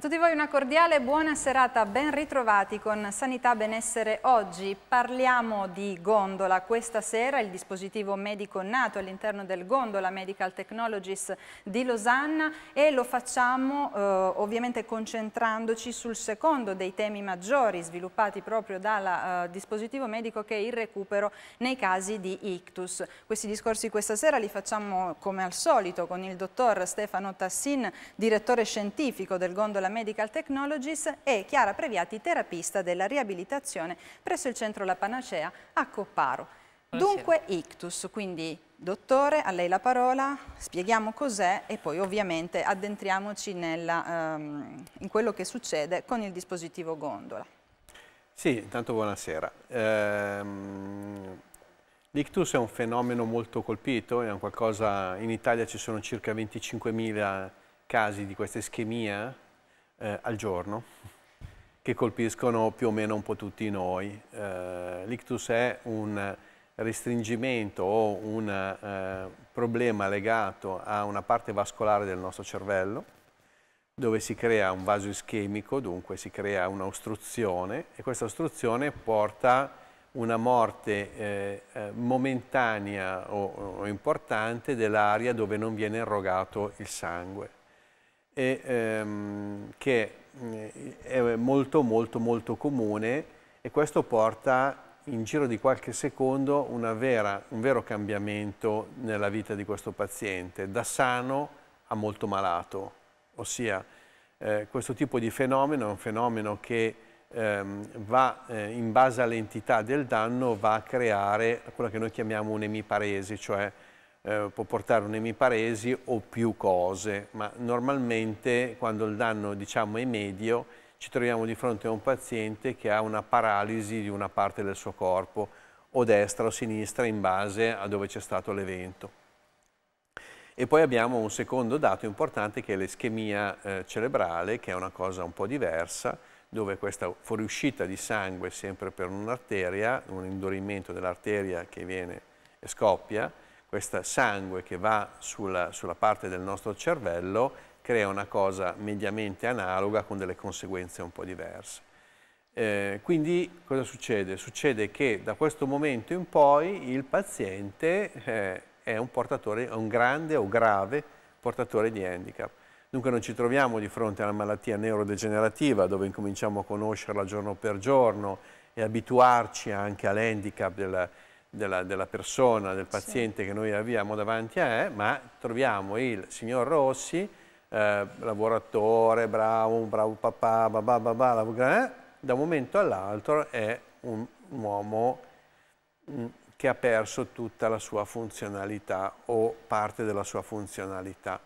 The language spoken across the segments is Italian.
A tutti voi una cordiale buona serata, ben ritrovati con Sanità Benessere Oggi. Parliamo di Gondola. Questa sera il dispositivo medico nato all'interno del Gondola Medical Technologies di Losanna e lo facciamo eh, ovviamente concentrandoci sul secondo dei temi maggiori sviluppati proprio dal eh, dispositivo medico che è il recupero nei casi di ictus. Questi discorsi questa sera li facciamo come al solito con il dottor Stefano Tassin, direttore scientifico del Gondola Medical Technologies e Chiara Previati, terapista della riabilitazione presso il centro La Panacea a Copparo. Dunque ictus, quindi dottore, a lei la parola, spieghiamo cos'è e poi ovviamente addentriamoci nella, um, in quello che succede con il dispositivo gondola. Sì, intanto buonasera. Ehm... L'ictus è un fenomeno molto colpito, qualcosa, in Italia ci sono circa 25.000 casi di questa ischemia eh, al giorno che colpiscono più o meno un po' tutti noi. Eh, l'ictus è un restringimento o un eh, problema legato a una parte vascolare del nostro cervello dove si crea un vaso ischemico, dunque si crea un'ostruzione e questa ostruzione porta una morte eh, eh momentanea o, o importante dell'area dove non viene erogato il sangue e, ehm, che eh, è molto molto molto comune e questo porta in giro di qualche secondo vera, un vero cambiamento nella vita di questo paziente, da sano a molto malato. Ossia, eh, questo tipo di fenomeno è un fenomeno che ehm, va, eh, in base all'entità del danno, va a creare quello che noi chiamiamo un'emiparesi, cioè eh, può portare un emiparesi o più cose, ma normalmente quando il danno diciamo, è medio ci troviamo di fronte a un paziente che ha una paralisi di una parte del suo corpo, o destra o sinistra in base a dove c'è stato l'evento. E poi abbiamo un secondo dato importante che è l'ischemia eh, cerebrale, che è una cosa un po' diversa, dove questa fuoriuscita di sangue sempre per un'arteria, un indurimento dell'arteria che viene e scoppia, questo sangue che va sulla, sulla parte del nostro cervello crea una cosa mediamente analoga con delle conseguenze un po' diverse. Eh, quindi cosa succede? Succede che da questo momento in poi il paziente eh, è un portatore, un grande o grave portatore di handicap. Dunque non ci troviamo di fronte a una malattia neurodegenerativa dove incominciamo a conoscerla giorno per giorno e abituarci anche all'handicap del, della, della, persona, del paziente sì. che noi abbiamo davanti a sé, ma troviamo il signor Rossi, eh, lavoratore, bravo, bravo papà, babà, babà, babà, eh, da un momento all'altro è un, un uomo mm, che ha perso tutta la sua funzionalità o parte della sua funzionalità.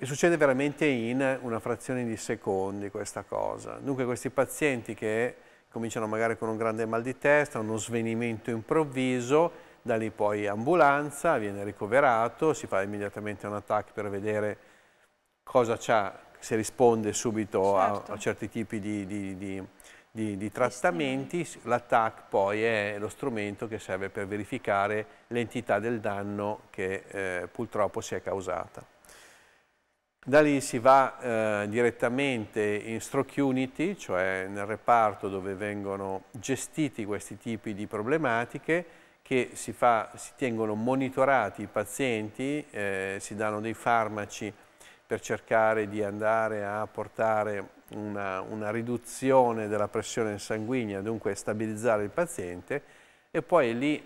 E succede veramente in una frazione di secondi questa cosa. Dunque questi pazienti che cominciano magari con un grande mal di testa, uno svenimento improvviso, da lì poi ambulanza, viene ricoverato, si fa immediatamente un attacco per vedere cosa c'ha, se risponde subito certo. a, a, certi tipi di, di, di di, di, trattamenti, l'attack poi è lo strumento che serve per verificare l'entità del danno che eh, purtroppo si è causata. Da lì si va eh, direttamente in Stroke Unity, cioè nel reparto dove vengono gestiti questi tipi di problematiche che si, fa, si tengono monitorati i pazienti, eh, si danno dei farmaci per cercare di andare a portare una, una riduzione della pressione sanguigna, dunque stabilizzare il paziente e poi lì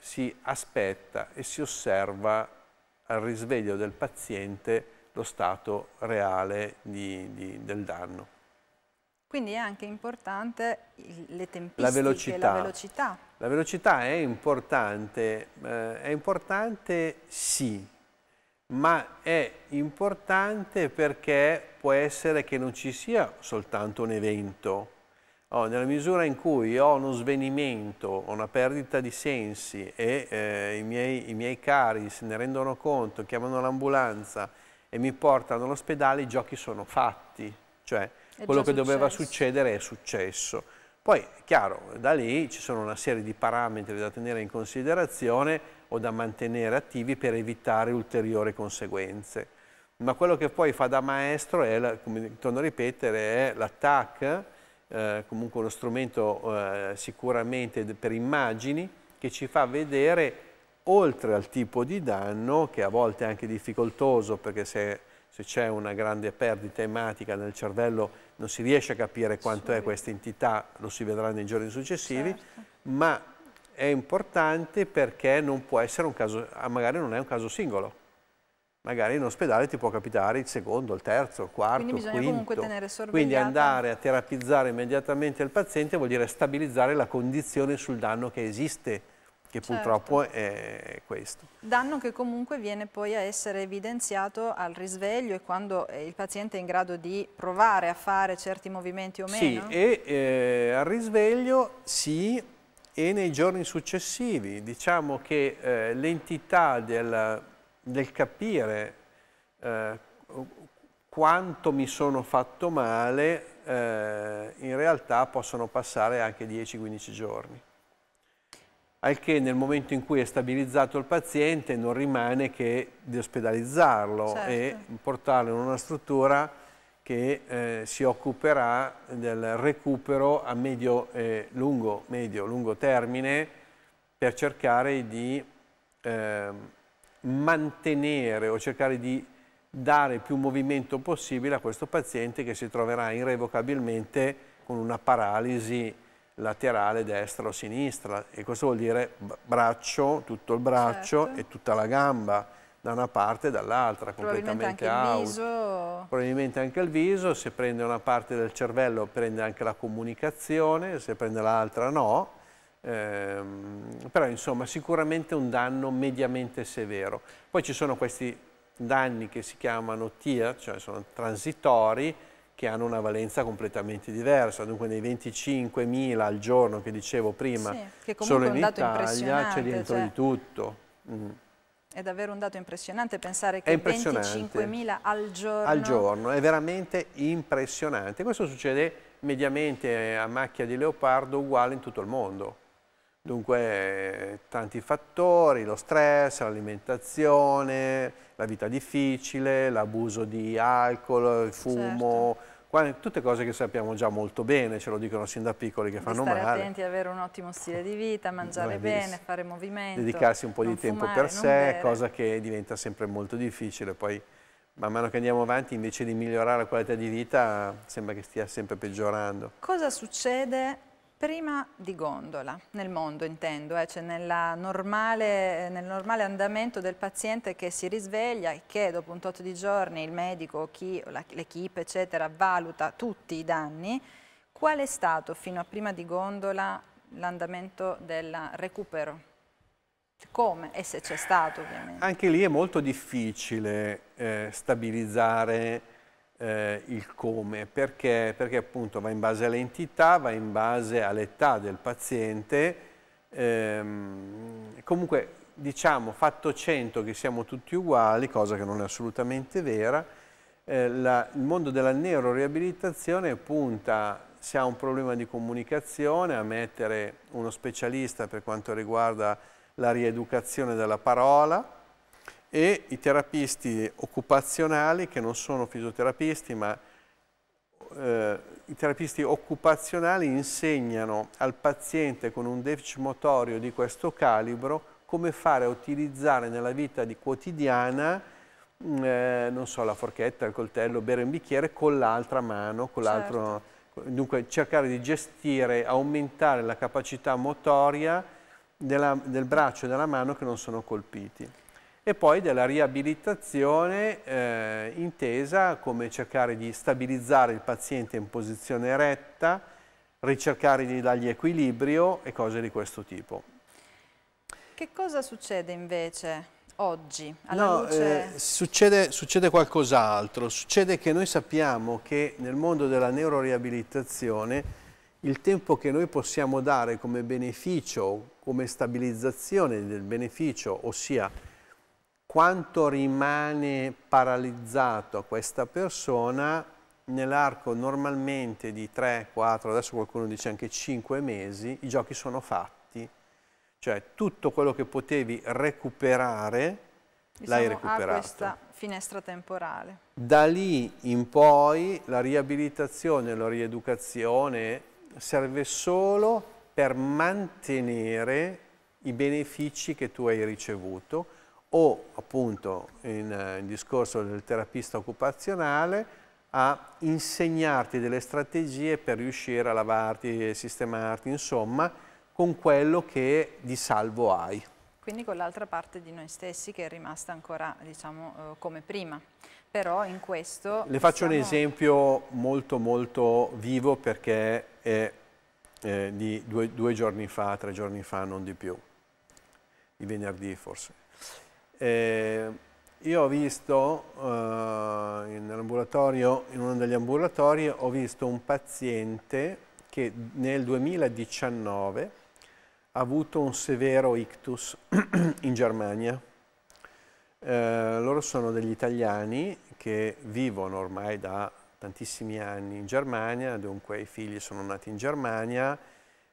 si aspetta e si osserva al risveglio del paziente lo stato reale di, di, del danno. Quindi è anche importante le tempistiche, la velocità. La velocità, la velocità è, importante, eh, è importante sì, ma è importante perché può essere che non ci sia soltanto un evento. Oh, nella misura in cui ho uno svenimento, ho una perdita di sensi e eh, i, miei, i miei cari se ne rendono conto, chiamano l'ambulanza, e mi portano all'ospedale, i giochi sono fatti, cioè quello che successo. doveva succedere è successo. Poi, chiaro, da lì ci sono una serie di parametri da tenere in considerazione o da mantenere attivi per evitare ulteriori conseguenze. Ma quello che poi fa da maestro è, come torno a ripetere, è l'attack, eh, comunque uno strumento eh, sicuramente per immagini, che ci fa vedere oltre al tipo di danno, che a volte è anche difficoltoso perché se, se c'è una grande perdita ematica nel cervello non si riesce a capire quanto sì. è questa entità, lo si vedrà nei giorni successivi, certo. ma è importante perché non può essere un caso, ah, magari non è un caso singolo. Magari in ospedale ti può capitare il secondo, il terzo, il quarto, Quindi bisogna quinto. comunque tenere sorvegliata. Quindi andare a terapizzare immediatamente il paziente vuol dire stabilizzare la condizione sul danno che esiste che certo. purtroppo è questo. Danno che comunque viene poi a essere evidenziato al risveglio e quando eh, il paziente è in grado di provare a fare certi movimenti o meno? Sì, e eh, al risveglio sì e nei giorni successivi. Diciamo che eh, l'entità del, del, capire eh, quanto mi sono fatto male eh, in realtà possono passare anche 10-15 giorni al che nel momento in cui è stabilizzato il paziente non rimane che di ospedalizzarlo certo. e portarlo in una struttura che eh, si occuperà del recupero a medio e eh, lungo, medio, lungo termine per cercare di eh, mantenere o cercare di dare più movimento possibile a questo paziente che si troverà irrevocabilmente con una paralisi laterale destra o sinistra e questo vuol dire braccio, tutto il braccio certo. e tutta la gamba da una parte e dall'altra, completamente out. Viso... Probabilmente anche il viso, se prende una parte del cervello prende anche la comunicazione, se prende l'altra no, ehm, però insomma sicuramente un danno mediamente severo. Poi ci sono questi danni che si chiamano TIA, cioè sono transitori, che hanno una valenza completamente diversa. Dunque nei 25.000 al giorno che dicevo prima, sì, che solo in Italia c'è dentro cioè... di tutto. Mm. È davvero un dato impressionante pensare che 25.000 al giorno... Al giorno, è veramente impressionante. Questo succede mediamente a macchia di leopardo uguale in tutto il mondo. Dunque tanti fattori, lo stress, l'alimentazione, la vita difficile, l'abuso di alcol, il fumo, certo. Guarda, tutte cose che sappiamo già molto bene, ce lo dicono sin da piccoli che fanno male. Stare attenti, avere un ottimo stile di vita, mangiare bene, fare movimento. Dedicarsi un po' di tempo fumare, per sé, bere. cosa che diventa sempre molto difficile. Poi man mano che andiamo avanti, invece di migliorare la qualità di vita, sembra che stia sempre peggiorando. Cosa succede prima di gondola, nel mondo intendo, eh, cioè normale, nel normale andamento del paziente che si risveglia e che dopo un tot di giorni il medico, o l'equipe eccetera valuta tutti i danni, qual è stato fino a prima di gondola l'andamento del recupero? Come e se c'è stato ovviamente? Anche lì è molto difficile eh, stabilizzare eh, il come, perché, perché, appunto va in base all'entità, va in base all'età del paziente, ehm, comunque diciamo fatto 100 che siamo tutti uguali, cosa che non è assolutamente vera, eh, la, il mondo della neuroriabilitazione punta, se ha un problema di comunicazione, a mettere uno specialista per quanto riguarda la rieducazione della parola, e i terapisti occupazionali, che non sono fisioterapisti, ma eh, i terapisti occupazionali insegnano al paziente con un deficit motorio di questo calibro come fare a utilizzare nella vita quotidiana mm, eh, non so, la forchetta, il coltello, bere un bicchiere con l'altra mano, con certo. dunque cercare di gestire, aumentare la capacità motoria della, del braccio e della mano che non sono colpiti e poi della riabilitazione eh, intesa come cercare di stabilizzare il paziente in posizione retta, ricercare di dargli equilibrio e cose di questo tipo. Che cosa succede invece oggi? No, luce... eh, succede, succede qualcos'altro, succede che noi sappiamo che nel mondo della neuroriabilitazione il tempo che noi possiamo dare come beneficio, come stabilizzazione del beneficio, ossia quanto rimane paralizzato questa persona nell'arco normalmente di 3, 4, adesso qualcuno dice anche 5 mesi, i giochi sono fatti, cioè tutto quello che potevi recuperare diciamo, l'hai recuperato. A questa finestra temporale. Da lì in poi la riabilitazione, la rieducazione serve solo per mantenere i benefici che tu hai ricevuto, o appunto in, eh, in discorso del terapista occupazionale a insegnarti delle strategie per riuscire a lavarti e sistemarti, insomma, con quello che di salvo hai. Quindi con l'altra parte di noi stessi che è rimasta ancora, diciamo, eh, come prima. Però in questo... Le faccio diciamo... un esempio molto molto vivo perché è eh, di due, due giorni fa, tre giorni fa, non di più, di venerdì forse. Eh, io ho visto eh, in, in uno degli ambulatori, ho visto un paziente che nel 2019 ha avuto un severo ictus in Germania. Eh, loro sono degli italiani che vivono ormai da tantissimi anni in Germania, dunque i figli sono nati in Germania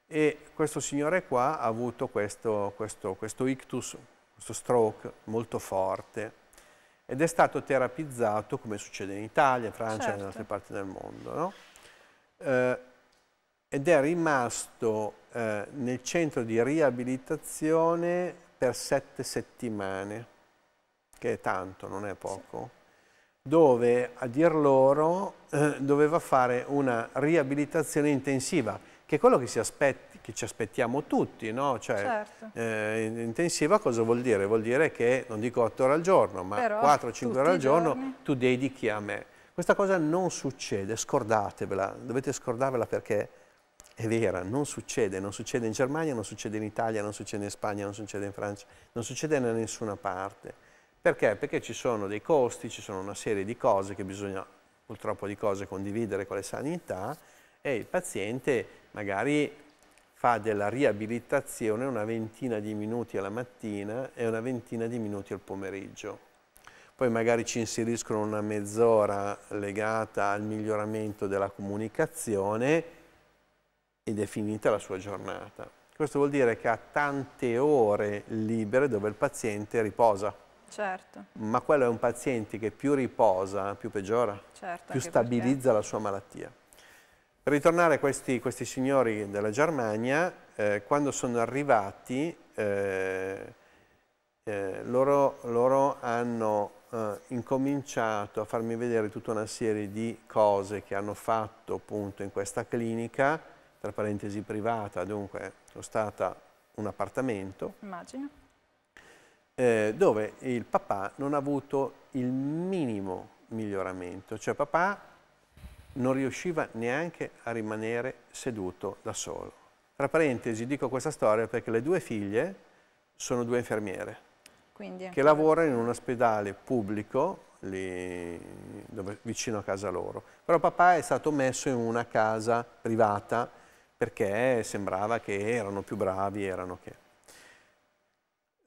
e questo signore qua ha avuto questo, questo, questo ictus questo stroke molto forte ed è stato terapizzato come succede in Italia, in Francia certo. e in altre parti del mondo. No? Eh, ed è rimasto eh, nel centro di riabilitazione per sette settimane, che è tanto, non è poco, sì. dove a dir loro eh, doveva fare una riabilitazione intensiva, che è quello che si aspetta che ci aspettiamo tutti, no? Cioè, certo. eh, intensiva cosa vuol dire? Vuol dire che, non dico 8 ore al giorno, ma 4-5 ore al giorno giorni. tu dedichi a me. Questa cosa non succede, scordatevela, dovete scordarvela perché è vera, non succede, non succede in Germania, non succede in Italia, non succede in Spagna, non succede in Francia, non succede da nessuna parte. Perché? Perché ci sono dei costi, ci sono una serie di cose che bisogna purtroppo di cose condividere con le sanità e il paziente magari fa della riabilitazione una ventina di minuti alla mattina e una ventina di minuti al pomeriggio. Poi magari ci inseriscono una mezz'ora legata al miglioramento della comunicazione ed è finita la sua giornata. Questo vuol dire che ha tante ore libere dove il paziente riposa. Certo. Ma quello è un paziente che più riposa, più peggiora, certo, più stabilizza perché. la sua malattia. Ritornare questi, questi signori della Germania, eh, quando sono arrivati, eh, eh, loro, loro, hanno eh, incominciato a farmi vedere tutta una serie di cose che hanno fatto appunto in questa clinica, tra parentesi privata, dunque sono stata un appartamento. Immagino. Eh, dove il papà non ha avuto il minimo miglioramento, cioè papà non riusciva neanche a rimanere seduto da solo. Tra parentesi dico questa storia perché le due figlie sono due infermiere Quindi, che lavorano in un ospedale pubblico lì, dove, vicino a casa loro. Però papà è stato messo in una casa privata perché sembrava che erano più bravi, erano che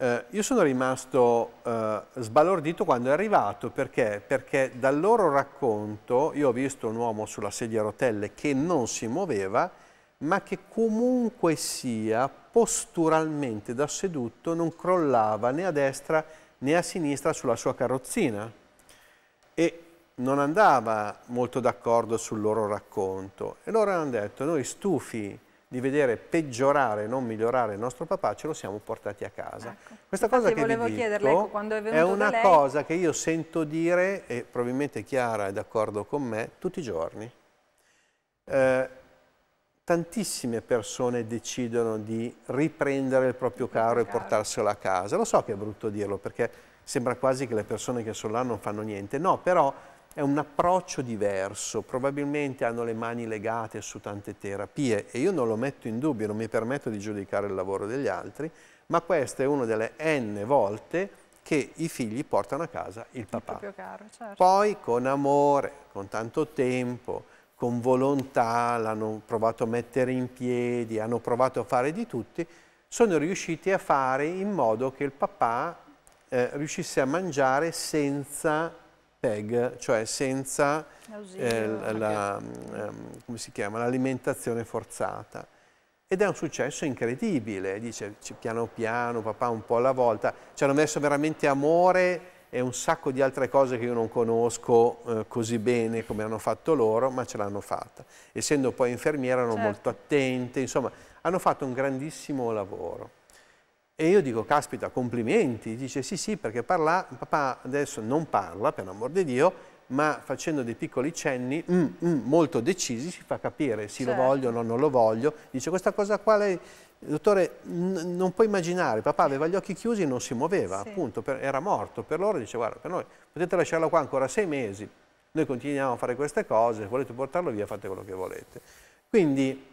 eh, io sono rimasto eh, sbalordito quando è arrivato, perché? Perché dal loro racconto io ho visto un uomo sulla sedia a rotelle che non si muoveva, ma che comunque sia posturalmente da seduto non crollava né a destra né a sinistra sulla sua carrozzina e non andava molto d'accordo sul loro racconto. E loro hanno detto, noi stufi di vedere peggiorare, non migliorare il nostro papà, ce lo siamo portati a casa. Ecco. Questa Infatti cosa che volevo vi chiederle, ecco, quando è, è una lei... cosa che io sento dire, e probabilmente Chiara è d'accordo con me, tutti i giorni. Eh, tantissime persone decidono di riprendere il proprio carro e portarselo a casa. Lo so che è brutto dirlo perché sembra quasi che le persone che sono là non fanno niente, no, però è un approccio diverso, probabilmente hanno le mani legate su tante terapie e io non lo metto in dubbio, non mi permetto di giudicare il lavoro degli altri, ma questa è una delle n volte che i figli portano a casa il papà. Il caro, certo. Poi con amore, con tanto tempo, con volontà, l'hanno provato a mettere in piedi, hanno provato a fare di tutti, sono riusciti a fare in modo che il papà eh, riuscisse a mangiare senza tag, cioè senza eh, ehm, l'alimentazione la, la, forzata. Ed è un successo incredibile, dice piano piano, papà un po' alla volta, ci hanno messo veramente amore e un sacco di altre cose che io non conosco eh, così bene come hanno fatto loro, ma ce l'hanno fatta. Essendo poi infermiera erano certo. molto attente, insomma, hanno fatto un grandissimo lavoro. E io dico, caspita, complimenti. Dice, sì, sì, perché parla, papà adesso non parla, per l'amor di Dio, ma facendo dei piccoli cenni mm, mm, molto decisi si fa capire se certo. lo voglio o non lo voglio. Dice questa cosa qua lei, dottore, non può immaginare, papà aveva gli occhi chiusi e non si muoveva, sì. appunto, per, era morto. Per loro dice guarda, per noi potete lasciarlo qua ancora sei mesi, noi continuiamo a fare queste cose, volete portarlo via fate quello che volete. Quindi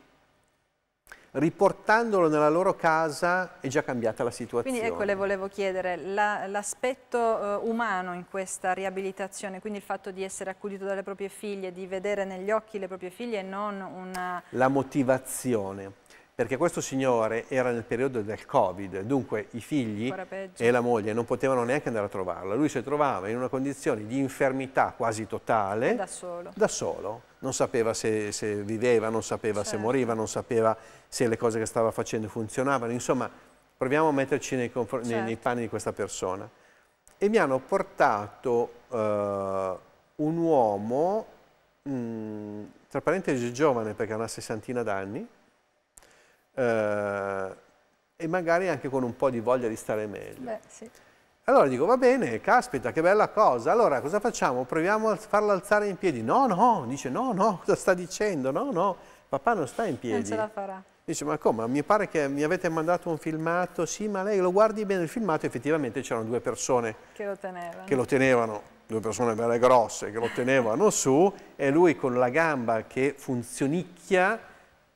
riportandolo nella loro casa è già cambiata la situazione. Quindi ecco le volevo chiedere, l'aspetto la, uh, eh, umano in questa riabilitazione, quindi il fatto di essere accudito dalle proprie figlie, di vedere negli occhi le proprie figlie e non una... La motivazione, perché questo signore era nel periodo del Covid, dunque i figli e la moglie non potevano neanche andare a trovarlo, lui si trovava in una condizione di infermità quasi totale, da solo. Da solo non sapeva se, se viveva, non sapeva certo. se moriva, non sapeva se le cose che stava facendo funzionavano. Insomma, proviamo a metterci nei, certo. nei, nei certo. panni di questa persona. E mi hanno portato uh, un uomo, mh, mm, tra parentesi giovane perché ha una sessantina d'anni, uh, e magari anche con un po' di voglia di stare meglio. Beh, sì. Allora dico, va bene, caspita, che bella cosa. Allora cosa facciamo? Proviamo a farla alzare in piedi. No, no, dice, no, no, cosa sta dicendo? No, no, papà non sta in piedi. Non ce la farà. Dice, ma come? Mi pare che mi avete mandato un filmato. Sì, ma lei lo guardi bene il filmato. Effettivamente c'erano due persone che lo tenevano. Che lo tenevano due persone belle grosse che lo tenevano su e lui con la gamba che funzionicchia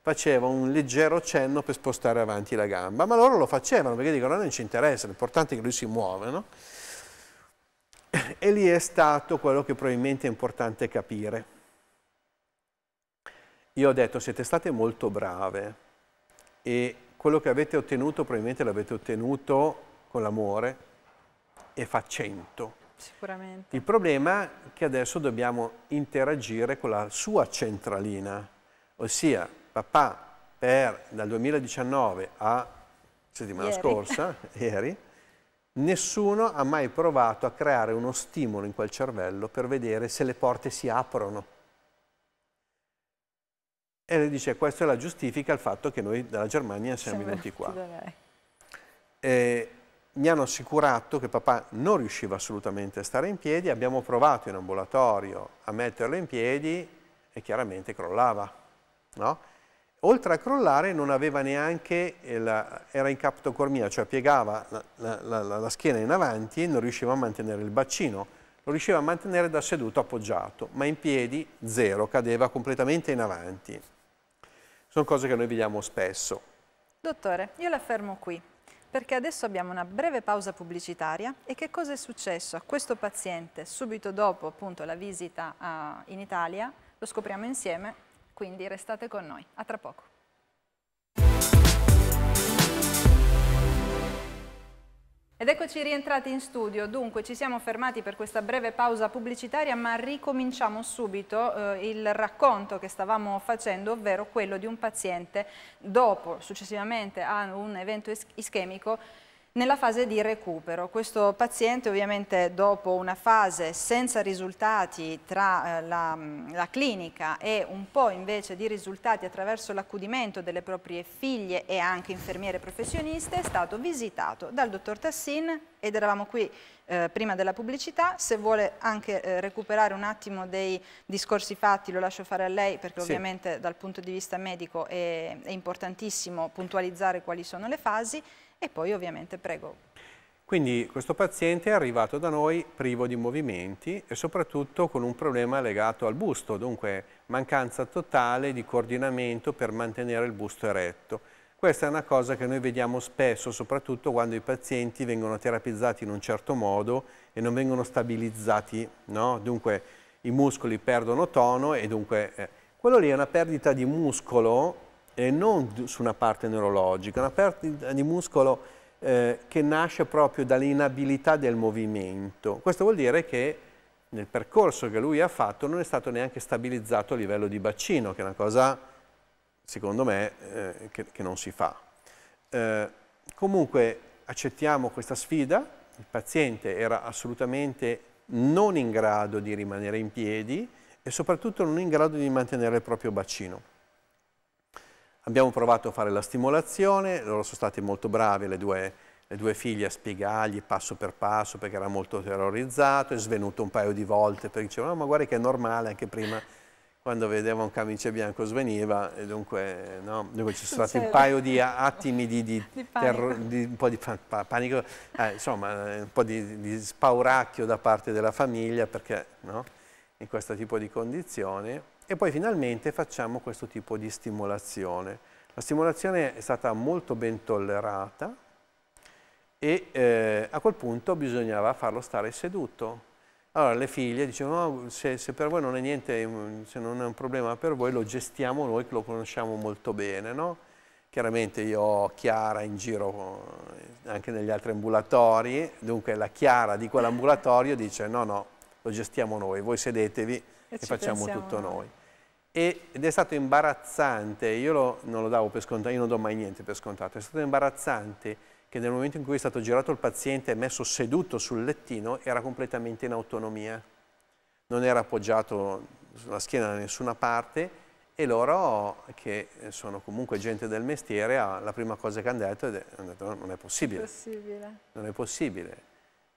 faceva un leggero cenno per spostare avanti la gamba, ma loro lo facevano perché dicono non ci interessa, l'importante è che lui si muove, no? E lì è stato quello che probabilmente è importante capire. Io ho detto siete state molto brave e quello che avete ottenuto probabilmente l'avete ottenuto con l'amore e fa 100. Sicuramente. Il problema è che adesso dobbiamo interagire con la sua centralina, ossia papà per, dal 2019 a settimana ieri. scorsa, ieri, nessuno ha mai provato a creare uno stimolo in quel cervello per vedere se le porte si aprono. E lei dice, questa è la giustifica al fatto che noi dalla Germania siamo Sembra venuti qua. E mi hanno assicurato che papà non riusciva assolutamente a stare in piedi, abbiamo provato in ambulatorio a metterlo in piedi e chiaramente crollava. No? oltre a crollare non aveva neanche, eh, la, era in captocormia, cioè piegava la, la, la, schiena in avanti e non riusciva a mantenere il bacino, lo riusciva a mantenere da seduto appoggiato, ma in piedi zero, cadeva completamente in avanti. Sono cose che noi vediamo spesso. Dottore, io la fermo qui, perché adesso abbiamo una breve pausa pubblicitaria e che cosa è successo a questo paziente subito dopo appunto la visita a, in Italia, lo scopriamo insieme quindi restate con noi. A tra poco. Ed eccoci rientrati in studio, dunque ci siamo fermati per questa breve pausa pubblicitaria ma ricominciamo subito eh, il racconto che stavamo facendo, ovvero quello di un paziente dopo, successivamente a un evento ischemico, nella fase di recupero. Questo paziente ovviamente dopo una fase senza risultati tra eh, la, mm, la clinica e un po' invece di risultati attraverso l'accudimento delle proprie figlie e anche infermiere professioniste è stato visitato dal dottor Tassin ed eravamo qui eh, prima della pubblicità, se vuole anche eh, recuperare un attimo dei discorsi fatti lo lascio fare a lei perché sì. ovviamente dal punto di vista medico è, è importantissimo puntualizzare quali sono le fasi e poi ovviamente prego. Quindi questo paziente è arrivato da noi privo di movimenti e soprattutto con un problema legato al busto, dunque mancanza totale di coordinamento per mantenere il busto eretto. Questa è una cosa che noi vediamo spesso, soprattutto quando i pazienti vengono terapizzati in un certo modo e non vengono stabilizzati, no? dunque i muscoli perdono tono e dunque... Eh, quello lì è una perdita di muscolo e non su una parte neurologica, una perdita di muscolo eh, che nasce proprio dall'inabilità del movimento. Questo vuol dire che nel percorso che lui ha fatto non è stato neanche stabilizzato a livello di bacino, che è una cosa, secondo me, eh, che, che, non si fa. Eh, comunque accettiamo questa sfida, il paziente era assolutamente non in grado di rimanere in piedi e soprattutto non in grado di mantenere il proprio bacino. Abbiamo provato a fare la stimolazione, loro sono state molto brave le due, le due figlie, a spiegargli passo per passo perché era molto terrorizzato, è svenuto un paio di volte perché diceva no, ma guarda che è normale anche prima quando vedeva un camice bianco sveniva e dunque, no? dunque ci sono stati un certo. paio di attimi di, di, di, di un po' di pa pa panico, eh, insomma eh, un po' di, spauracchio da parte della famiglia perché no? in questo tipo di condizioni e poi finalmente facciamo questo tipo di stimolazione. La stimolazione è stata molto ben tollerata e eh, a quel punto bisognava farlo stare seduto. Allora le figlie dicevano, no, se, se, per voi non è niente, mm, se non è un problema per voi, lo gestiamo noi che lo conosciamo molto bene, no? Chiaramente io ho Chiara in giro eh, anche negli altri ambulatori, dunque la Chiara di quell'ambulatorio dice no, no, lo gestiamo noi, voi sedetevi, e, e facciamo pensiamo. tutto noi. ed è stato imbarazzante, io lo, non lo davo per scontato, io non do mai niente per scontato, è stato imbarazzante che nel momento in cui è stato girato il paziente e messo seduto sul lettino era completamente in autonomia, non era appoggiato sulla schiena da nessuna parte e loro, che sono comunque gente del mestiere, ah, la prima cosa che hanno detto è detto non è possibile. possibile. Non è possibile.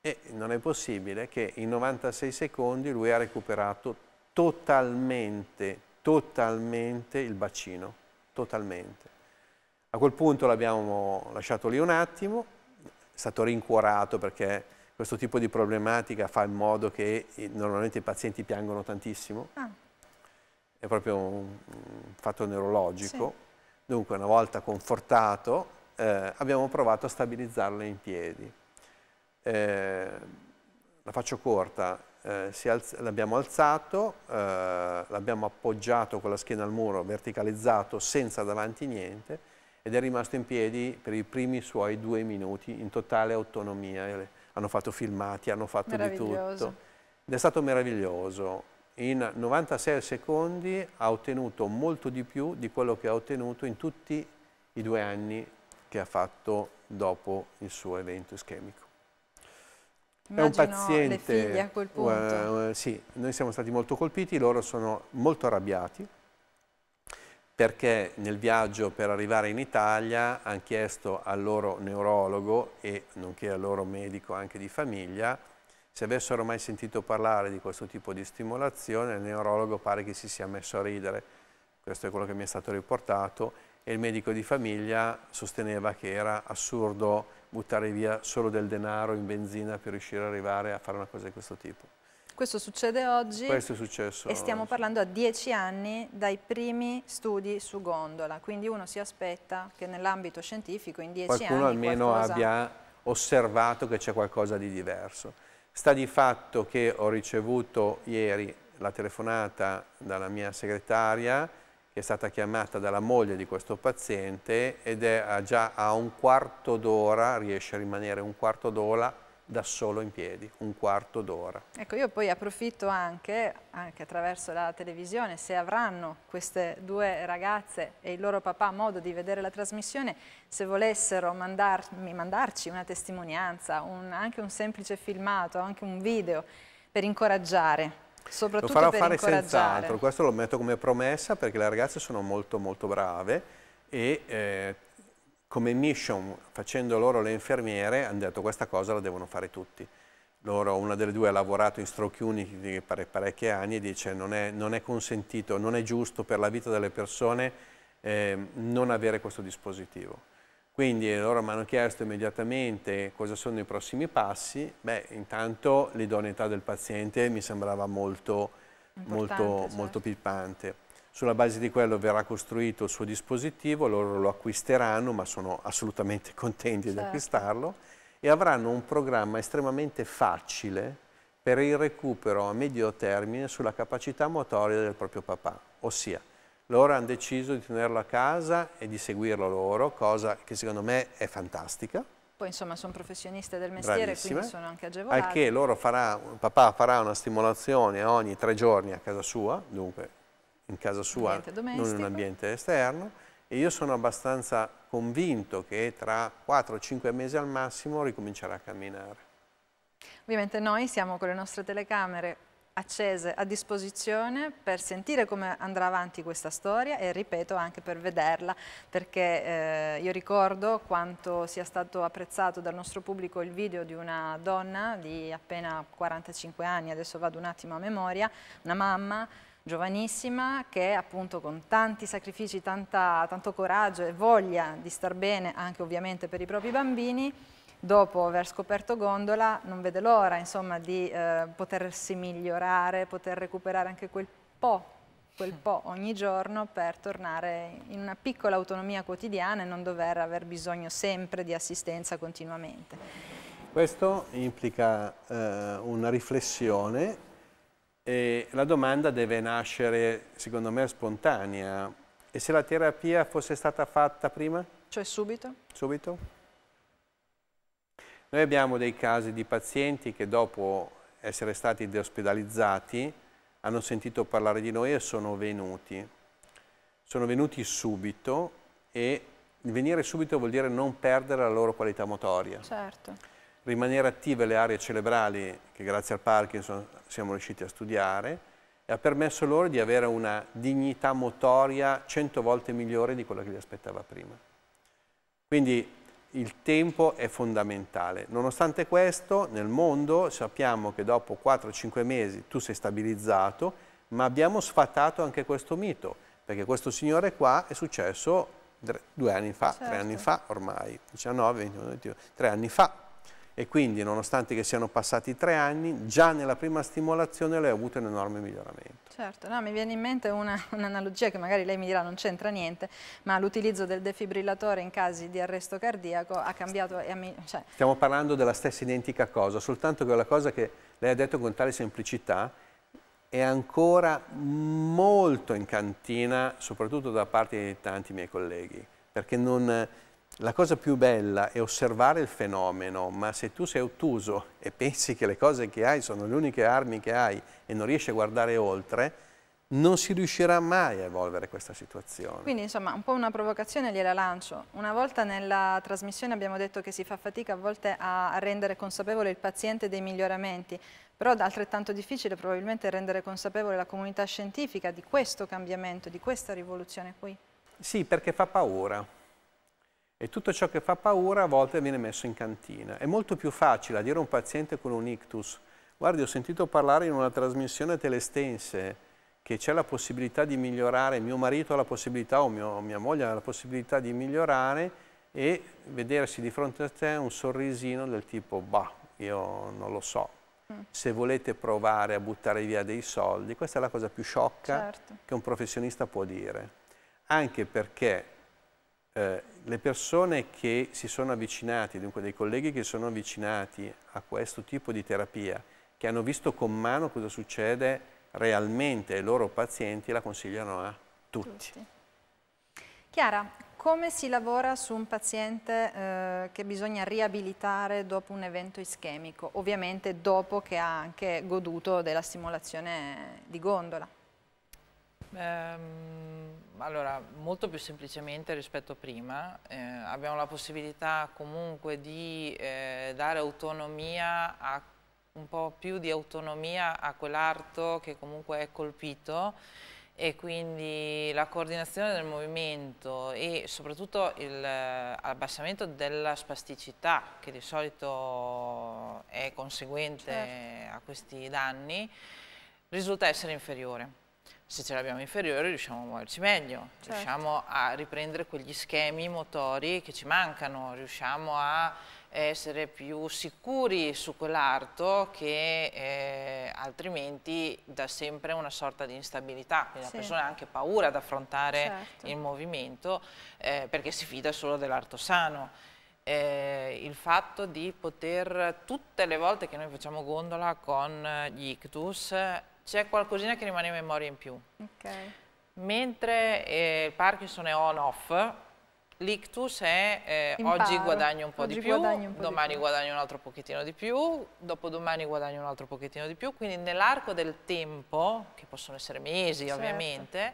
E non è possibile che in 96 secondi lui ha recuperato totalmente, totalmente il bacino, totalmente. A quel punto l'abbiamo lasciato lì un attimo, è stato rincuorato perché questo tipo di problematica fa in modo che normalmente i pazienti piangono tantissimo. Ah. È proprio un fatto neurologico. Sì. Dunque, una volta confortato, eh, abbiamo provato a stabilizzarla in piedi. Eh, la faccio corta, eh, alz l'abbiamo alzato, eh, l'abbiamo appoggiato con la schiena al muro, verticalizzato senza davanti niente ed è rimasto in piedi per i primi suoi due minuti in totale autonomia. Eh, hanno fatto filmati, hanno fatto di tutto. Ed è stato meraviglioso. In 96 secondi ha ottenuto molto di più di quello che ha ottenuto in tutti i due anni che ha fatto dopo il suo evento ischemico. Immagino è un paziente. Le figlie a quel punto. Uh, sì, noi siamo stati molto colpiti, loro sono molto arrabbiati perché nel viaggio per arrivare in Italia hanno chiesto al loro neurologo e nonché al loro medico anche di famiglia se avessero mai sentito parlare di questo tipo di stimolazione, il neurologo pare che si sia messo a ridere, questo è quello che mi è stato riportato, e il medico di famiglia sosteneva che era assurdo buttare via solo del denaro in benzina per riuscire ad arrivare a fare una cosa di questo tipo. Questo succede oggi Questo è successo e stiamo oggi. parlando a dieci anni dai primi studi su gondola, quindi uno si aspetta che nell'ambito scientifico in dieci Qualcuno anni Qualcuno almeno abbia osservato che c'è qualcosa di diverso. Sta di fatto che ho ricevuto ieri la telefonata dalla mia segretaria è stata chiamata dalla moglie di questo paziente ed è già a un quarto d'ora, riesce a rimanere un quarto d'ora da solo in piedi, un quarto d'ora. Ecco, io poi approfitto anche, anche attraverso la televisione, se avranno queste due ragazze e il loro papà modo di vedere la trasmissione, se volessero mandarmi, mandarci una testimonianza, un, anche un semplice filmato, anche un video per incoraggiare Soprattutto lo farò fare senz'altro, questo lo metto come promessa perché le ragazze sono molto molto brave e eh, come mission, facendo loro le infermiere, hanno detto questa cosa la devono fare tutti. Loro, una delle due ha lavorato in stroke unity per parecchi anni e dice non è, non è consentito, non è giusto per la vita delle persone eh, non avere questo dispositivo. Quindi loro mi hanno chiesto immediatamente cosa sono i prossimi passi. Beh, intanto l'idoneità del paziente mi sembrava molto, molto, certo. molto pippante. Sulla base di quello verrà costruito il suo dispositivo, loro lo acquisteranno, ma sono assolutamente contenti certo. di acquistarlo, e avranno un programma estremamente facile per il recupero a medio termine sulla capacità motoria del proprio papà, ossia loro hanno deciso di tenerlo a casa e di seguirlo loro, cosa che secondo me è fantastica. Poi insomma sono professioniste del mestiere, Bravissime. quindi sono anche agevolati. Perché loro farà, papà farà una stimolazione ogni tre giorni a casa sua, dunque in casa sua, non in un ambiente esterno, e io sono abbastanza convinto che tra 4-5 mesi al massimo ricomincerà a camminare. Ovviamente noi siamo con le nostre telecamere accese a disposizione per sentire come andrà avanti questa storia e ripeto anche per vederla perché eh, io ricordo quanto sia stato apprezzato dal nostro pubblico il video di una donna di appena 45 anni, adesso vado un attimo a memoria, una mamma giovanissima che appunto con tanti sacrifici, tanta, tanto coraggio e voglia di star bene anche ovviamente per i propri bambini dopo aver scoperto Gondola non vede l'ora insomma, di eh, potersi migliorare, poter recuperare anche quel po' quel po' ogni giorno per tornare in una piccola autonomia quotidiana e non dover aver bisogno sempre di assistenza continuamente. Questo implica eh, una riflessione e la domanda deve nascere, secondo me, spontanea. E se la terapia fosse stata fatta prima? Cioè subito? Subito? Noi abbiamo dei casi di pazienti che dopo essere stati deospedalizzati hanno sentito parlare di noi e sono venuti. Sono venuti subito e venire subito vuol dire non perdere la loro qualità motoria. Certo. Rimanere attive le aree cerebrali che grazie al Parkinson siamo riusciti a studiare e ha permesso loro di avere una dignità motoria cento volte migliore di quella che li aspettava prima. Quindi il tempo è fondamentale. Nonostante questo, nel mondo sappiamo che dopo 4-5 mesi tu sei stabilizzato, ma abbiamo sfatato anche questo mito, perché questo signore qua è successo due anni fa, certo. tre anni fa ormai, 19, 21, 22, tre anni fa e quindi nonostante che siano passati tre anni, già nella prima stimolazione lei ha avuto un enorme miglioramento. Certo, no, mi viene in mente un'analogia un che magari lei mi dirà non c'entra niente, ma l'utilizzo del defibrillatore in casi di arresto cardiaco ha cambiato... Cioè... Stiamo parlando della stessa identica cosa, soltanto che la cosa che lei ha detto con tale semplicità è ancora molto in cantina, soprattutto da parte di tanti miei colleghi, perché non la cosa più bella è osservare il fenomeno, ma se tu sei ottuso e pensi che le cose che hai sono le uniche armi che hai e non riesci a guardare oltre, non si riuscirà mai a evolvere questa situazione. Quindi insomma un po' una provocazione gliela lancio. Una volta nella trasmissione abbiamo detto che si fa fatica a volte a rendere consapevole il paziente dei miglioramenti, però altrettanto difficile probabilmente rendere consapevole la comunità scientifica di questo cambiamento, di questa rivoluzione qui. Sì, perché fa paura e tutto ciò che fa paura a volte viene messo in cantina. È molto più facile a dire a un paziente con un ictus, guardi ho sentito parlare in una trasmissione telestense che c'è la possibilità di migliorare, mio marito ha la possibilità o mio, mia moglie ha la possibilità di migliorare e vedersi di fronte a te un sorrisino del tipo, bah, io non lo so, mm. se volete provare a buttare via dei soldi, questa è la cosa più sciocca certo. che un professionista può dire, anche perché eh, le persone che si sono avvicinati, dunque dei colleghi che sono avvicinati a questo tipo di terapia, che hanno visto con mano cosa succede realmente ai loro pazienti, la consigliano a tutti. tutti. Chiara, come si lavora su un paziente eh, che bisogna riabilitare dopo un evento ischemico? Ovviamente dopo che ha anche goduto della stimolazione di gondola. Ehm, allora, molto più semplicemente rispetto a prima, eh, abbiamo la possibilità comunque di eh, dare autonomia a un po' più di autonomia a quell'arto che comunque è colpito e quindi la coordinazione del movimento e soprattutto l'abbassamento eh, della spasticità che di solito è conseguente certo. a questi danni risulta essere inferiore se ce l'abbiamo inferiore riusciamo a muoverci meglio, certo. riusciamo a riprendere quegli schemi motori che ci mancano, riusciamo a essere più sicuri su quell'arto che eh, altrimenti dà sempre una sorta di instabilità, quindi sì. la persona ha anche paura ad affrontare certo. il movimento eh, perché si fida solo dell'arto sano. Eh, il fatto di poter tutte le volte che noi facciamo gondola con gli ictus c'è qualcosina che rimane in memoria in più. Okay. Mentre eh, il Parkinson è on-off, l'ictus è eh, oggi guadagno un po' oggi di più, guadagno po domani di più. guadagno un altro pochettino di più, dopodomani guadagno un altro pochettino di più, quindi nell'arco del tempo, che possono essere mesi certo. ovviamente,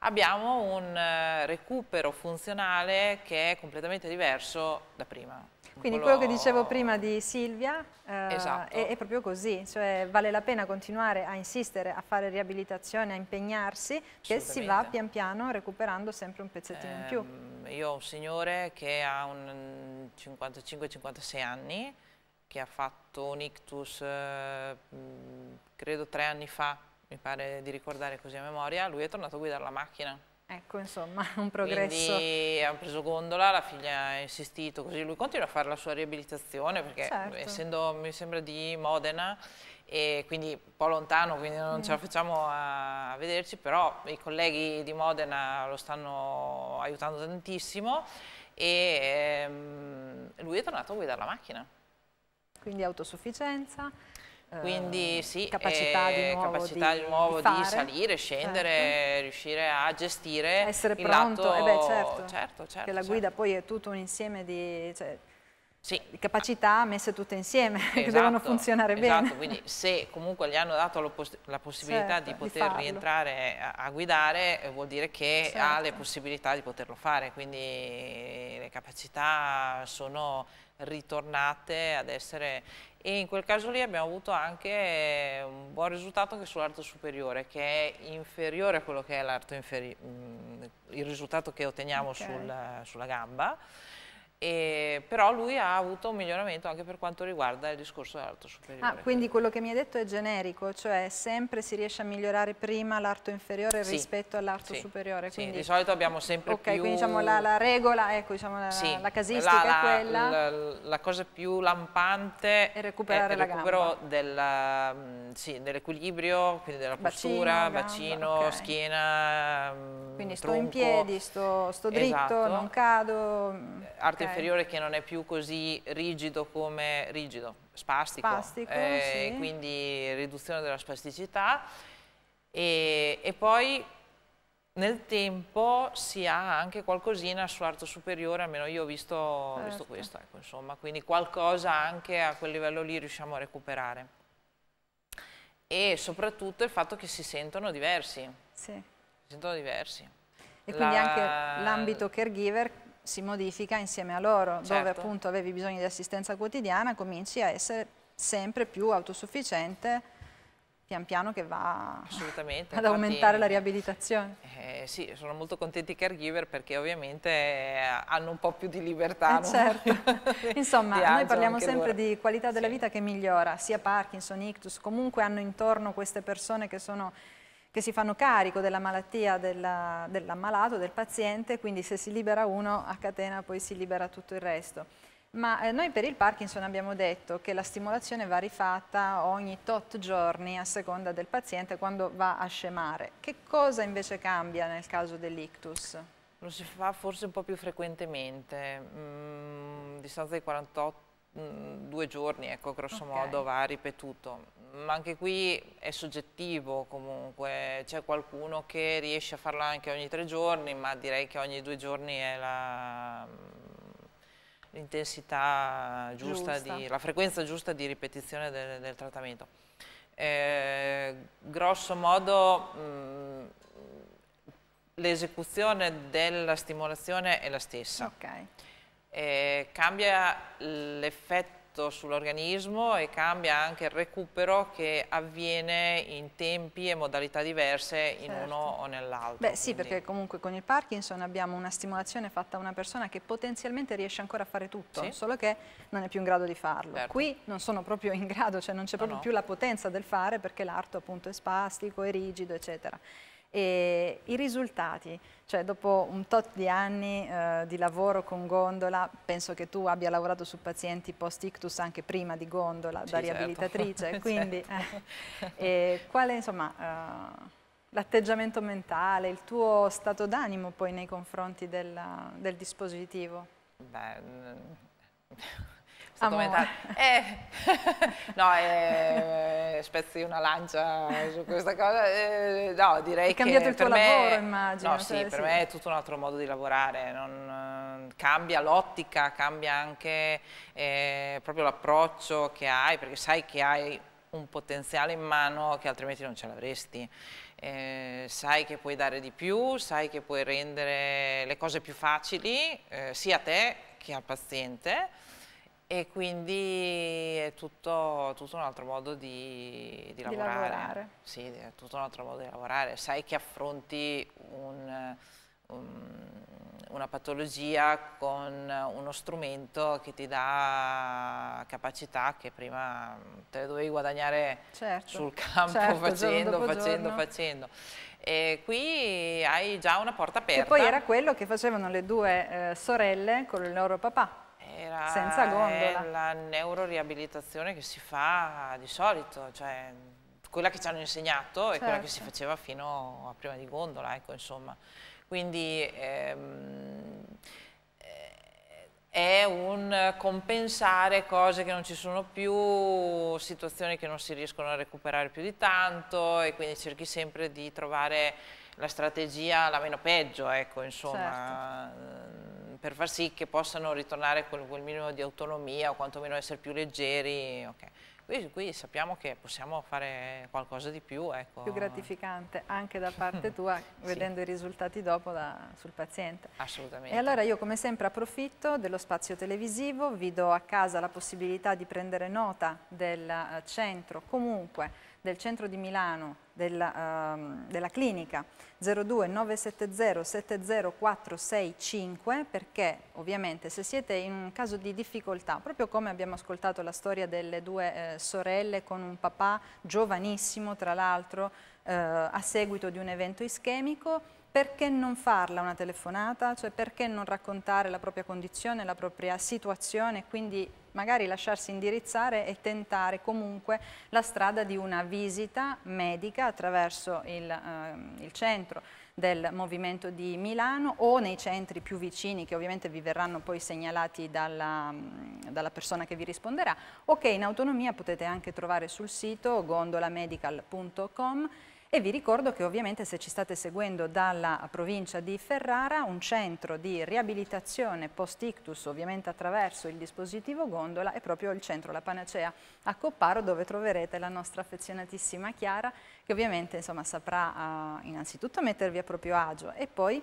abbiamo un eh, recupero funzionale che è completamente diverso da prima. Quindi quello che dicevo prima di Silvia eh, esatto. è, è, proprio così, cioè vale la pena continuare a insistere, a fare riabilitazione, a impegnarsi, che si va pian piano recuperando sempre un pezzettino eh, in più. Ehm, io ho un signore che ha 55-56 anni, che ha fatto un ictus eh, credo tre anni fa, mi pare di ricordare così a memoria, lui è tornato a guidare la macchina Ecco, insomma, un progresso. Quindi hanno preso gondola, la figlia ha insistito, così lui continua a fare la sua riabilitazione, perché certo. essendo, mi sembra, di Modena, e quindi un po' lontano, quindi non ce la mm. facciamo a vederci, però i colleghi di Modena lo stanno aiutando tantissimo e ehm, lui è tornato a guidare la macchina. Quindi autosufficienza, quindi ehm, sì, capacità, eh, di nuovo, capacità di, di, nuovo di, di salire, scendere, certo. riuscire a gestire. A essere pronto, lato... eh beh, certo. Certo, certo. Che la certo. guida poi è tutto un insieme di... Cioè, sì. capacità messe tutte insieme esatto, che devono esatto, funzionare esatto. bene. Esatto, quindi se comunque gli hanno dato pos la possibilità certo, di poter di rientrare a, a, guidare eh, vuol dire che certo. ha le certo. possibilità di poterlo fare, quindi le capacità sono ritornate ad essere e in quel caso lì abbiamo avuto anche eh, un buon risultato anche sull'arto superiore che è inferiore a quello che è l'arto inferiore, mm, il risultato che otteniamo okay. sul, sulla gamba e, però lui ha avuto un miglioramento anche per quanto riguarda il discorso dell'arto superiore. Ah, quindi quello che mi hai detto è generico, cioè sempre si riesce a migliorare prima l'arto inferiore sì. rispetto all'arto sì. superiore. Quindi... Sì, di solito abbiamo sempre okay, più... quindi diciamo la, la regola, ecco, diciamo la, sì. la casistica la, è quella... La, la, cosa più lampante è, recuperare è il recupero mm, dell'equilibrio, dell quindi della postura, bacino, gamba, okay. schiena, mm, Quindi sto in piedi, sto, sto dritto, esatto. non cado... Eh, mm, arte inferiore che non è più così rigido come rigido, spastico, spastico eh, sì. quindi riduzione della spasticità e, e poi nel tempo si ha anche qualcosina su arto superiore, almeno io ho visto, certo. visto questo, ecco, insomma, quindi qualcosa anche a quel livello lì riusciamo a recuperare. E soprattutto il fatto che si sentono diversi. Sì. Si sentono diversi. E quindi La... anche l'ambito caregiver si modifica insieme a loro, certo. dove appunto avevi bisogno di assistenza quotidiana, cominci a essere sempre più autosufficiente pian piano che va ad aumentare la riabilitazione. Eh, sì, sono molto contenti i caregiver perché ovviamente eh, hanno un po' più di libertà. Eh certo. Insomma, noi parliamo sempre di qualità della sì. vita che migliora, sia Parkinson, ictus, comunque hanno intorno queste persone che sono che si fanno carico della malattia dell'ammalato, del paziente, quindi se si libera uno a catena poi si libera tutto il resto. Ma eh, noi per il Parkinson abbiamo detto che la stimolazione va rifatta ogni tot giorni a seconda del paziente quando va a scemare. Che cosa invece cambia nel caso dell'ictus? Lo si fa forse un po' più frequentemente, mm, distanza di 48 Mm, due giorni, ecco, grosso okay. modo va ripetuto. Ma anche qui è soggettivo comunque, c'è qualcuno che riesce a farlo anche ogni tre giorni, ma direi che ogni due giorni è mm, l'intensità giusta, giusta. Di, la frequenza giusta di ripetizione del, del trattamento. Eh, grosso modo mm, l'esecuzione della stimolazione è la stessa. Okay eh, cambia l'effetto sull'organismo e cambia anche il recupero che avviene in tempi e modalità diverse in certo. uno o nell'altro. Beh quindi. sì perché comunque con il Parkinson abbiamo una stimolazione fatta a una persona che potenzialmente riesce ancora a fare tutto, sì. solo che non è più in grado di farlo. Certo. Qui non sono proprio in grado, cioè non c'è proprio no, no. più la potenza del fare perché l'arto appunto è spastico, è rigido eccetera e i risultati, cioè dopo un tot di anni eh, di lavoro con Gondola, penso che tu abbia lavorato su pazienti post-ictus anche prima di Gondola, sì, da certo. riabilitatrice, certo. quindi certo. Eh, quale insomma eh, l'atteggiamento mentale, il tuo stato d'animo poi nei confronti del, del dispositivo? Beh, eh, no, eh, spezzi una lancia su questa cosa. Eh, no, direi Hai cambiato il tuo me, lavoro, immagino. No, cioè, sì, per sì. me è tutto un altro modo di lavorare. Non, eh, cambia l'ottica, cambia anche eh, proprio l'approccio che hai, perché sai che hai un potenziale in mano che altrimenti non ce l'avresti. Eh, sai che puoi dare di più, sai che puoi rendere le cose più facili eh, sia a te che al paziente e quindi è tutto, tutto un altro modo di, di lavorare. Di lavorare. Sì, è tutto un altro modo di lavorare. Sai che affronti un, un, una patologia con uno strumento che ti dà capacità che prima te le dovevi guadagnare certo. sul campo certo, facendo, facendo, giorno. facendo. E qui hai già una porta aperta. E poi era quello che facevano le due eh, sorelle con il loro papà era Senza gondola. la neuroriabilitazione che si fa di solito, cioè quella che ci hanno insegnato certo. e quella che si certo. faceva fino a prima di gondola, ecco insomma. Quindi ehm, eh, è un compensare cose che non ci sono più, situazioni che non si riescono a recuperare più di tanto e quindi cerchi sempre di trovare la strategia la meno peggio, ecco insomma. Certo per far sì che possano ritornare con quel minimo di autonomia o quantomeno essere più leggeri. Okay. Qui, qui, sappiamo che possiamo fare qualcosa di più. Ecco. Più gratificante anche da parte tua, vedendo i risultati dopo da, sul paziente. Assolutamente. E allora io come sempre approfitto dello spazio televisivo, vi do a casa la possibilità di prendere nota del eh, centro comunque del centro di Milano, della, um, ehm, della clinica 02 970 70465 perché ovviamente se siete in un caso di difficoltà, proprio come abbiamo ascoltato la storia delle due eh, sorelle con un papà giovanissimo tra l'altro eh, a seguito di un evento ischemico, perché non farla una telefonata? Cioè perché non raccontare la propria condizione, la propria situazione e quindi magari lasciarsi indirizzare e tentare comunque la strada di una visita medica attraverso il, eh, il centro del movimento di Milano o nei centri più vicini che ovviamente vi verranno poi segnalati dalla, dalla persona che vi risponderà o che in autonomia potete anche trovare sul sito gondolamedical.com e vi ricordo che ovviamente se ci state seguendo dalla provincia di Ferrara, un centro di riabilitazione post-ictus, ovviamente attraverso il dispositivo gondola, è proprio il centro La Panacea a Copparo, dove troverete la nostra affezionatissima Chiara, che ovviamente insomma, saprà uh, innanzitutto mettervi a proprio agio e poi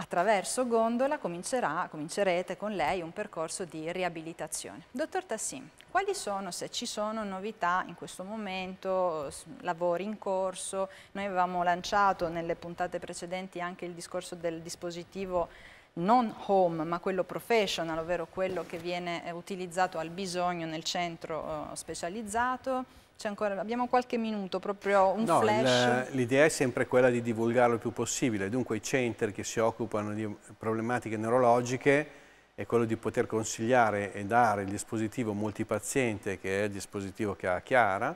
attraverso Gondola comincerete con lei un percorso di riabilitazione. Dottor Tassim, quali sono, se ci sono novità in questo momento, lavori in corso? Noi avevamo lanciato nelle puntate precedenti anche il discorso del dispositivo non home ma quello professional, ovvero quello che viene eh, utilizzato al bisogno nel centro oh, specializzato ancora, abbiamo qualche minuto, proprio un no, flash. L'idea è sempre quella di divulgarlo il più possibile, dunque i center che si occupano di problematiche neurologiche è quello di poter consigliare e dare il dispositivo multipaziente, che è il dispositivo che ha Chiara,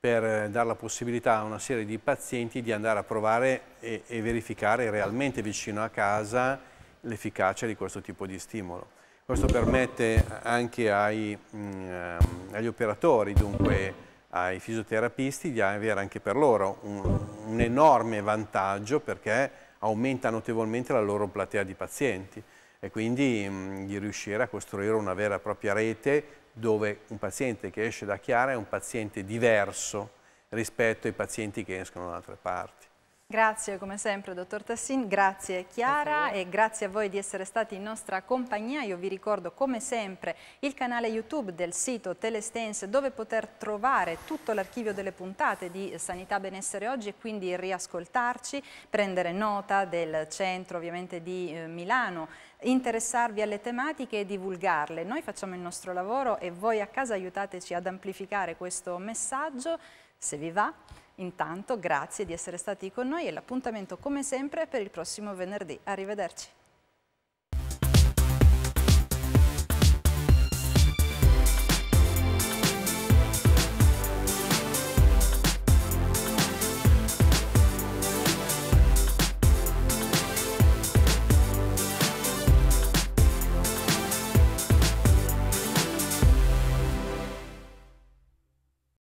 per eh, dare la possibilità a una serie di pazienti di andare a provare e, e verificare realmente vicino a casa l'efficacia di questo tipo di stimolo. Questo permette anche ai, mh, mm, ehm, agli operatori, dunque, ai fisioterapisti di avere anche per loro un, un enorme vantaggio perché aumenta notevolmente la loro platea di pazienti e quindi mh, mm, di riuscire a costruire una vera e propria rete dove un paziente che esce da Chiara è un paziente diverso rispetto ai pazienti che escono da altre parti. Grazie come sempre dottor Tassin, grazie Chiara e grazie a voi di essere stati in nostra compagnia. Io vi ricordo come sempre il canale YouTube del sito Telestense dove poter trovare tutto l'archivio delle puntate di Sanità Benessere Oggi e quindi riascoltarci, prendere nota del centro ovviamente di eh, Milano, interessarvi alle tematiche e divulgarle. Noi facciamo il nostro lavoro e voi a casa aiutateci ad amplificare questo messaggio se vi va Intanto grazie di essere stati con noi e l'appuntamento come sempre per il prossimo venerdì. Arrivederci.